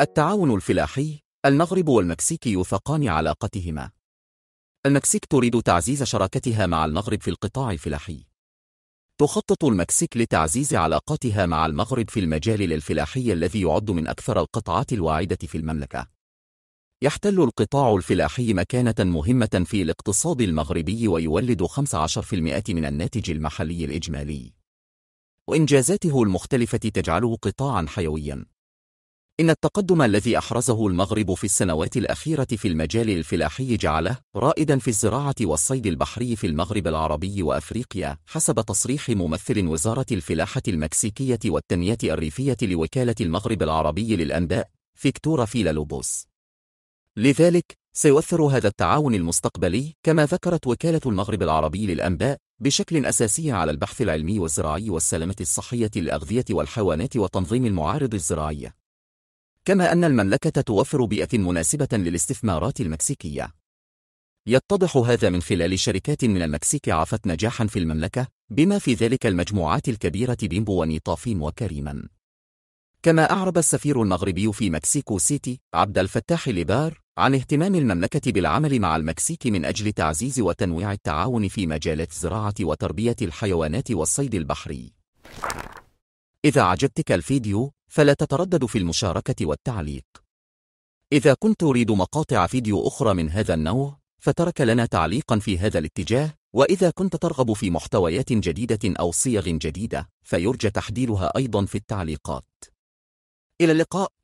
التعاون الفلاحي المغرب والمكسيك يوثقان علاقتهما المكسيك تريد تعزيز شراكتها مع المغرب في القطاع الفلاحي تخطط المكسيك لتعزيز علاقاتها مع المغرب في المجال الفلاحي الذي يعد من أكثر القطاعات الواعدة في المملكة. يحتل القطاع الفلاحي مكانة مهمة في الاقتصاد المغربي ويولد 15% من الناتج المحلي الإجمالي. وإنجازاته المختلفة تجعله قطاعا حيويا إن التقدم الذي أحرزه المغرب في السنوات الأخيرة في المجال الفلاحي جعله رائدا في الزراعة والصيد البحري في المغرب العربي وأفريقيا حسب تصريح ممثل وزارة الفلاحة المكسيكية والتنمية الريفية لوكالة المغرب العربي للأنباء فيكتورا لوبوس لذلك سيؤثر هذا التعاون المستقبلي كما ذكرت وكالة المغرب العربي للأنباء بشكل أساسي على البحث العلمي والزراعي والسلامة الصحية للأغذية والحيوانات وتنظيم المعارض الزراعية كما أن المملكة توفر بيئة مناسبة للاستثمارات المكسيكية. يتضح هذا من خلال شركات من المكسيك عفت نجاحا في المملكة، بما في ذلك المجموعات الكبيرة بيمبو ونيطافيم وكريما. كما أعرب السفير المغربي في مكسيكو سيتي عبد الفتاح لبار عن اهتمام المملكة بالعمل مع المكسيك من أجل تعزيز وتنويع التعاون في مجالات الزراعة وتربية الحيوانات والصيد البحري. إذا عجبتك الفيديو فلا تتردد في المشاركة والتعليق إذا كنت تريد مقاطع فيديو أخرى من هذا النوع فترك لنا تعليقا في هذا الاتجاه وإذا كنت ترغب في محتويات جديدة أو صيغ جديدة فيرجى تحديدها أيضا في التعليقات إلى اللقاء